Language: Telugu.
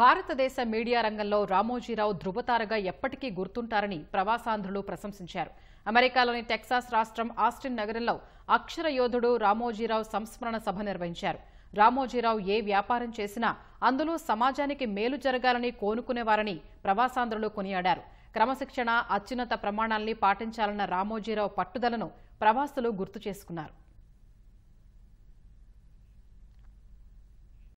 భారతదేశ మీడియా రంగంలో రామోజీరావు ధృవతారగా ఎప్పటికీ గుర్తుంటారని ప్రవాసాంధ్రులు ప్రశంసించారు అమెరికాలోని టెక్సాస్ రాష్ట్రం ఆస్టిన్ నగరంలో అక్షర యోధుడు రామోజీరావు సంస్మరణ సభ నిర్వహించారు రామోజీరావు ఏ వ్యాపారం చేసినా అందులో సమాజానికి మేలు జరగాలని కోనుకునేవారని ప్రవాసాంధ్రులు కొనియాడారు క్రమశిక్షణ అత్యున్నత ప్రమాణాల్ని పాటించాలన్న రామోజీరావు పట్టుదలను ప్రవాసులు గుర్తు చేసుకున్నారు